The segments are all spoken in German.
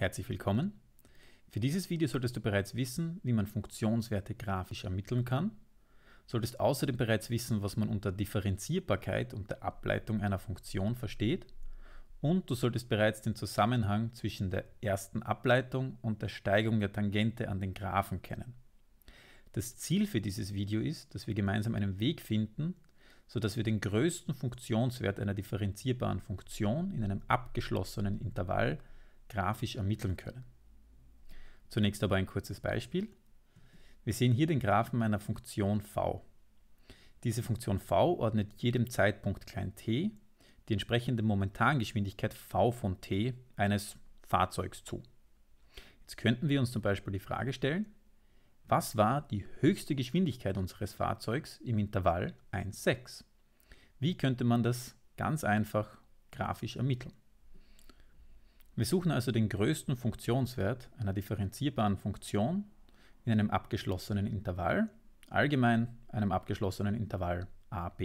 Herzlich willkommen. Für dieses Video solltest du bereits wissen, wie man Funktionswerte grafisch ermitteln kann, solltest außerdem bereits wissen, was man unter Differenzierbarkeit und der Ableitung einer Funktion versteht und du solltest bereits den Zusammenhang zwischen der ersten Ableitung und der Steigung der Tangente an den Graphen kennen. Das Ziel für dieses Video ist, dass wir gemeinsam einen Weg finden, sodass wir den größten Funktionswert einer differenzierbaren Funktion in einem abgeschlossenen Intervall grafisch ermitteln können. Zunächst aber ein kurzes Beispiel. Wir sehen hier den Graphen meiner Funktion v. Diese Funktion v ordnet jedem Zeitpunkt klein t die entsprechende Momentangeschwindigkeit v von t eines Fahrzeugs zu. Jetzt könnten wir uns zum Beispiel die Frage stellen, was war die höchste Geschwindigkeit unseres Fahrzeugs im Intervall 1,6? Wie könnte man das ganz einfach grafisch ermitteln? Wir suchen also den größten Funktionswert einer differenzierbaren Funktion in einem abgeschlossenen Intervall, allgemein einem abgeschlossenen Intervall AB.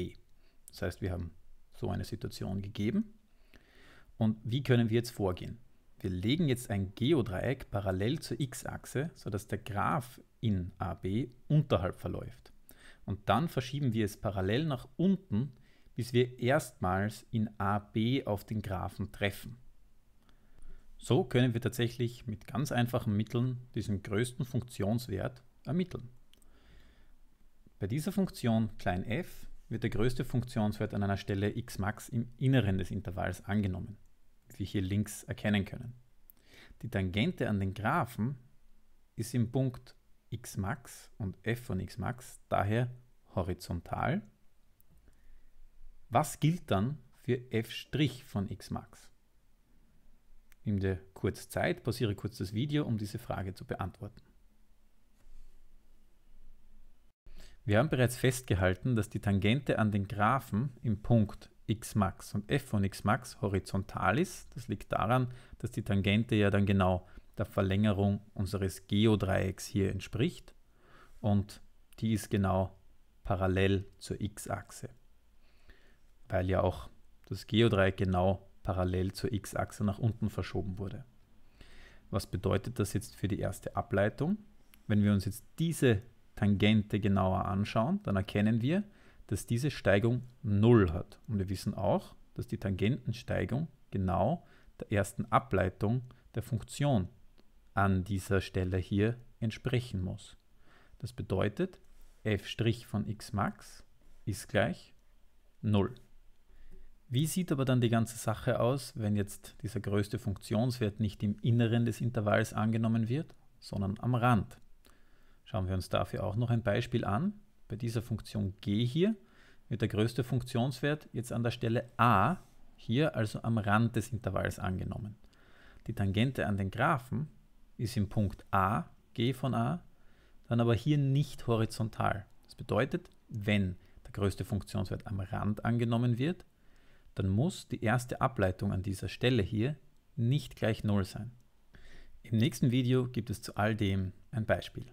Das heißt, wir haben so eine Situation gegeben. Und wie können wir jetzt vorgehen? Wir legen jetzt ein Geodreieck parallel zur x-Achse, sodass der Graph in AB unterhalb verläuft. Und dann verschieben wir es parallel nach unten, bis wir erstmals in AB auf den Graphen treffen. So können wir tatsächlich mit ganz einfachen Mitteln diesen größten Funktionswert ermitteln. Bei dieser Funktion klein f wird der größte Funktionswert an einer Stelle xmax im Inneren des Intervalls angenommen, wie wir hier links erkennen können. Die Tangente an den Graphen ist im Punkt xmax und f von xmax daher horizontal. Was gilt dann für f' von xmax? Nimm dir kurz Zeit, pausiere kurz das Video, um diese Frage zu beantworten. Wir haben bereits festgehalten, dass die Tangente an den Graphen im Punkt xmax und f von xmax horizontal ist. Das liegt daran, dass die Tangente ja dann genau der Verlängerung unseres Geodreiecks hier entspricht und die ist genau parallel zur x-Achse, weil ja auch das Geodreieck genau parallel zur x-Achse nach unten verschoben wurde. Was bedeutet das jetzt für die erste Ableitung? Wenn wir uns jetzt diese Tangente genauer anschauen, dann erkennen wir, dass diese Steigung 0 hat. Und wir wissen auch, dass die Tangentensteigung genau der ersten Ableitung der Funktion an dieser Stelle hier entsprechen muss. Das bedeutet, f' von x max ist gleich 0. Wie sieht aber dann die ganze Sache aus, wenn jetzt dieser größte Funktionswert nicht im Inneren des Intervalls angenommen wird, sondern am Rand? Schauen wir uns dafür auch noch ein Beispiel an. Bei dieser Funktion g hier wird der größte Funktionswert jetzt an der Stelle a, hier also am Rand des Intervalls angenommen. Die Tangente an den Graphen ist im Punkt a, g von a, dann aber hier nicht horizontal. Das bedeutet, wenn der größte Funktionswert am Rand angenommen wird, dann muss die erste Ableitung an dieser Stelle hier nicht gleich 0 sein. Im nächsten Video gibt es zu all dem ein Beispiel.